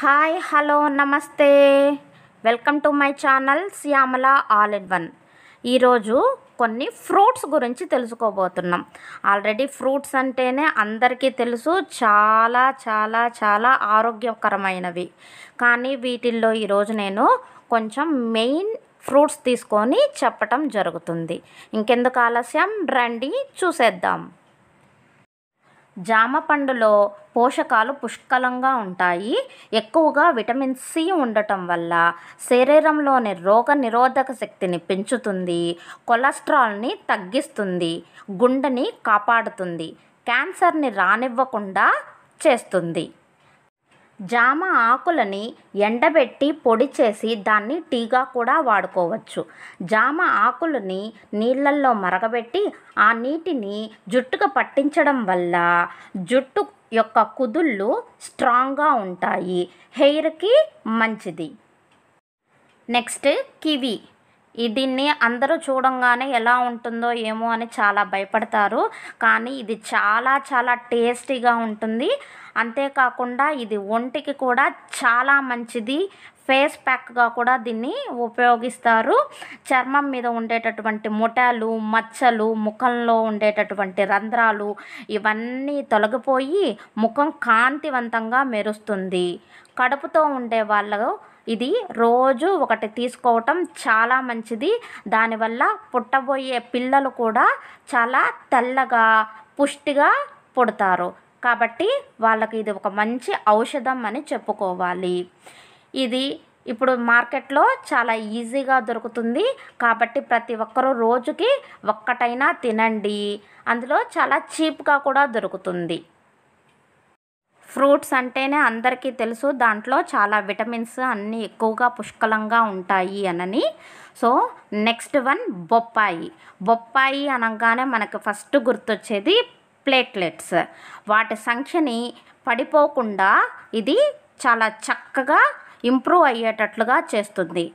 hi hello నమస్తే welcome to my channel Shyamala all in one ఈరోజు కొన్ని ఫ్రూట్స్ గురించి తెలుసుకోబోతున్నాం ఆల్రెడీ ఫ్రూట్స్ అంటేనే అందరికీ తెలుసు చాలా చాలా చాలా ఆరోగ్యకరమైనవి కానీ వీటిల్లో ఈరోజు నేను కొంచెం మెయిన్ ఫ్రూట్స్ తీసుకొని చెప్పటం జరుగుతుంది ఇంకెందుకు ఆలస్యం రండి చూసేద్దాం జామ పండులో పోషకాలు పుష్కలంగా ఉంటాయి ఎక్కువగా విటమిన్ సి ఉండటం వల్ల శరీరంలోని రోగ నిరోధక శక్తిని పెంచుతుంది కొలెస్ట్రాల్ని తగ్గిస్తుంది గుండెని కాపాడుతుంది క్యాన్సర్ని రానివ్వకుండా చేస్తుంది జామ ఆకులని ఎండబెట్టి పొడి చేసి దాన్ని టీగా కూడా వాడుకోవచ్చు జామ ఆకులని నీళ్ళల్లో మరగబెట్టి ఆ నీటిని జుట్టుకు పట్టించడం వల్ల జుట్టు యొక్క కుదుళ్ళు స్ట్రాంగ్గా ఉంటాయి హెయిర్కి మంచిది నెక్స్ట్ కివి దీన్ని అందరూ చూడంగానే ఎలా ఉంటుందో ఏమో అని చాలా భయపడతారు కానీ ఇది చాలా చాలా టేస్టీగా ఉంటుంది అంతేకాకుండా ఇది ఒంటికి కూడా చాలా మంచిది ఫేస్ ప్యాక్గా కూడా దీన్ని ఉపయోగిస్తారు చర్మం మీద ఉండేటటువంటి ముఠాలు మచ్చలు ముఖంలో ఉండేటటువంటి రంధ్రాలు ఇవన్నీ తొలగిపోయి ముఖం కాంతివంతంగా మెరుస్తుంది కడుపుతో ఉండే వాళ్ళు ఇది రోజు ఒకటి తీసుకోవటం చాలా మంచిది దానివల్ల పుట్టబోయే పిల్లలు కూడా చాలా తెల్లగా పుష్టిగా పుడతారు కాబట్టి వాళ్ళకి ఇది ఒక మంచి ఔషధం అని చెప్పుకోవాలి ఇది ఇప్పుడు మార్కెట్లో చాలా ఈజీగా దొరుకుతుంది కాబట్టి ప్రతి ఒక్కరూ రోజుకి ఒక్కటైనా తినండి అందులో చాలా చీప్గా కూడా దొరుకుతుంది ఫ్రూట్స్ అంటేనే అందరికీ తెలుసు దాంట్లో చాలా విటమిన్స్ అన్నీ ఎక్కువగా పుష్కలంగా ఉంటాయి అనని సో నెక్స్ట్ వన్ బొప్పాయి బొప్పాయి అనగానే మనకు ఫస్ట్ గుర్తొచ్చేది ప్లేట్లెట్స్ వాటి సంఖ్యని పడిపోకుండా ఇది చాలా చక్కగా ఇంప్రూవ్ అయ్యేటట్లుగా చేస్తుంది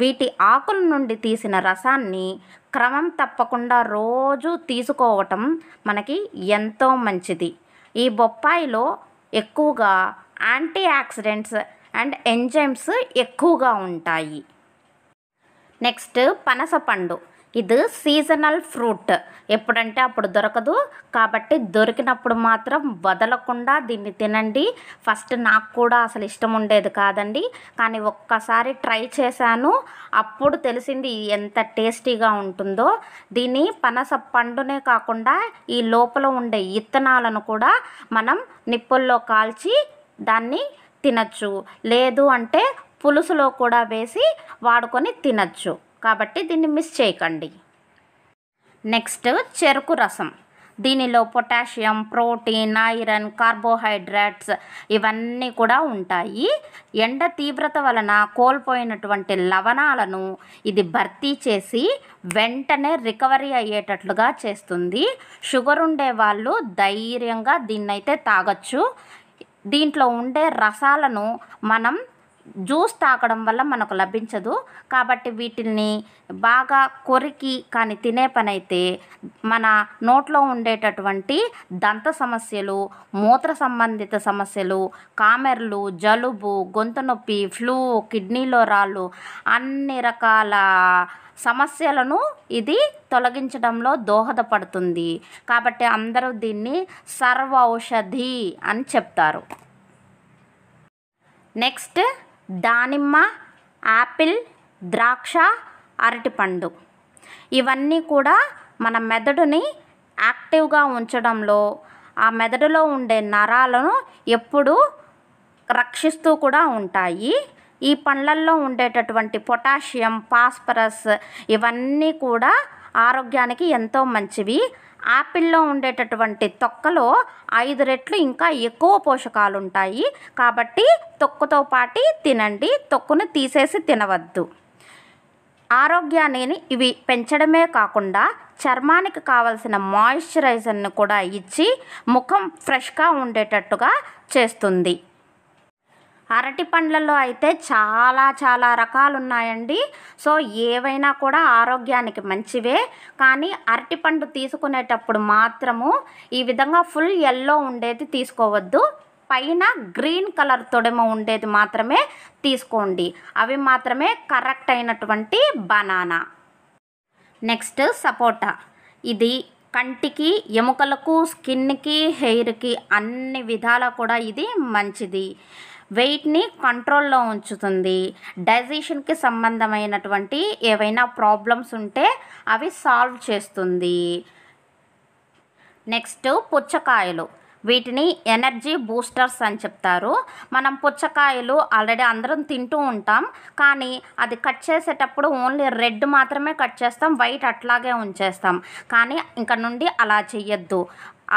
వీటి ఆకుల నుండి తీసిన రసాన్ని క్రమం తప్పకుండా రోజు తీసుకోవటం మనకి ఎంతో మంచిది ఈ బొప్పాయిలో ఎక్కువగా యాంటీ ఆక్సిడెంట్స్ అండ్ ఎంజైమ్స్ ఎక్కువగా ఉంటాయి నెక్స్ట్ పనసపండు ఇది సీజనల్ ఫ్రూట్ ఎప్పుడంటే అప్పుడు దొరకదు కాబట్టి దొరికినప్పుడు మాత్రం వదలకుండా దీన్ని తినండి ఫస్ట్ నాకు కూడా అసలు ఇష్టం ఉండేది కాదండి కానీ ఒక్కసారి ట్రై చేశాను అప్పుడు తెలిసింది ఎంత టేస్టీగా ఉంటుందో దీని పనస పండునే కాకుండా ఈ లోపల ఉండే ఇత్తనాలను కూడా మనం నిప్పుల్లో కాల్చి దాన్ని తినచ్చు లేదు అంటే పులుసులో కూడా వేసి వాడుకొని తినచ్చు కాబట్టి దీన్ని మిస్ చేయకండి నెక్స్ట్ చెరుకు రసం దీనిలో పొటాషియం ప్రోటీన్ ఐరన్ కార్బోహైడ్రేట్స్ ఇవన్నీ కూడా ఉంటాయి ఎండ తీవ్రత వలన కోల్పోయినటువంటి లవణాలను ఇది భర్తీ చేసి వెంటనే రికవరీ అయ్యేటట్లుగా చేస్తుంది షుగర్ ఉండే వాళ్ళు ధైర్యంగా దీన్నైతే తాగొచ్చు దీంట్లో ఉండే రసాలను మనం జ్యూస్ తాగడం వల్ల మనకు లభించదు కాబట్టి వీటిని బాగా కొరికి కానీ తినే పని అయితే మన నోట్లో ఉండేటటువంటి దంత సమస్యలు మూత్ర సంబంధిత సమస్యలు కామెర్లు జలుబు గొంతు నొప్పి ఫ్లూ కిడ్నీలో రాళ్ళు అన్ని రకాల సమస్యలను ఇది తొలగించడంలో దోహదపడుతుంది కాబట్టి అందరూ దీన్ని సర్వ ఔషధి అని చెప్తారు నెక్స్ట్ దానిమ్మ యాపిల్ ద్రాక్ష అరటిపండు ఇవన్నీ కూడా మన మెదడుని యాక్టివ్గా ఉంచడంలో ఆ మెదడులో ఉండే నరాలను ఎప్పుడూ రక్షిస్తూ కూడా ఉంటాయి ఈ పండ్లల్లో ఉండేటటువంటి పొటాషియం ఫాస్ఫరస్ ఇవన్నీ కూడా ఆరోగ్యానికి ఎంతో మంచివి యాపిల్లో ఉండేటటువంటి తొక్కలో ఐదు రెట్లు ఇంకా ఎక్కువ పోషకాలు ఉంటాయి కాబట్టి తొక్కుతో పాటి తినండి తొక్కును తీసేసి తినవద్దు ఆరోగ్యాన్ని ఇవి పెంచడమే కాకుండా చర్మానికి కావలసిన మాయిశ్చరైజర్ను కూడా ఇచ్చి ముఖం ఫ్రెష్గా ఉండేటట్టుగా చేస్తుంది అరటి పండ్లలో అయితే చాలా చాలా రకాలు ఉన్నాయండి సో ఏవైనా కూడా ఆరోగ్యానికి మంచివే కానీ అరటి పండు తీసుకునేటప్పుడు మాత్రము ఈ విధంగా ఫుల్ ఎల్లో ఉండేది తీసుకోవద్దు పైన గ్రీన్ కలర్ తొడమ ఉండేది మాత్రమే తీసుకోండి అవి మాత్రమే కరెక్ట్ అయినటువంటి బనానా నెక్స్ట్ సపోటా ఇది కంటికి ఎముకలకు స్కిన్కి హెయిర్కి అన్ని విధాలా కూడా ఇది మంచిది వెయిట్ని కంట్రోల్లో ఉంచుతుంది డైజెషన్కి సంబంధమైనటువంటి ఏవైనా ప్రాబ్లమ్స్ ఉంటే అవి సాల్వ్ చేస్తుంది నెక్స్ట్ పుచ్చకాయలు వీటిని ఎనర్జీ బూస్టర్స్ అని చెప్తారు మనం పుచ్చకాయలు ఆల్రెడీ అందరం తింటూ ఉంటాం కానీ అది కట్ చేసేటప్పుడు ఓన్లీ రెడ్ మాత్రమే కట్ చేస్తాం వైట్ అట్లాగే ఉంచేస్తాం కానీ ఇంకా నుండి అలా చెయ్యొద్దు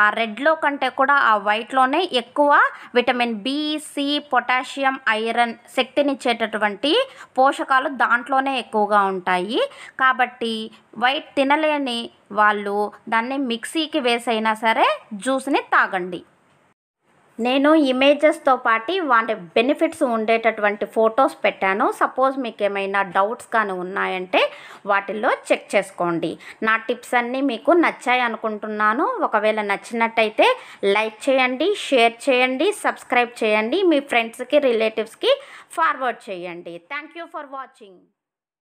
ఆ రెడ్లో కంటే కూడా ఆ వైట్లోనే ఎక్కువ vitamin B C potassium iron శక్తినిచ్చేటటువంటి పోషకాలు దాంట్లోనే ఎక్కువగా ఉంటాయి కాబట్టి వైట్ తినలేని వాళ్ళు దాన్ని మిక్సీకి వేసైనా సరే జ్యూస్ని తాగండి నేను ఇమేజెస్తో పాటు వాటి బెనిఫిట్స్ ఉండేటటువంటి ఫొటోస్ పెట్టాను సపోజ్ మీకు ఏమైనా డౌట్స్ కానీ ఉన్నాయంటే వాటిల్లో చెక్ చేసుకోండి నా టిప్స్ అన్నీ మీకు నచ్చాయి అనుకుంటున్నాను ఒకవేళ నచ్చినట్టయితే లైక్ చేయండి షేర్ చేయండి సబ్స్క్రైబ్ చేయండి మీ ఫ్రెండ్స్కి రిలేటివ్స్కి ఫార్వర్డ్ చేయండి థ్యాంక్ యూ ఫర్ వాచింగ్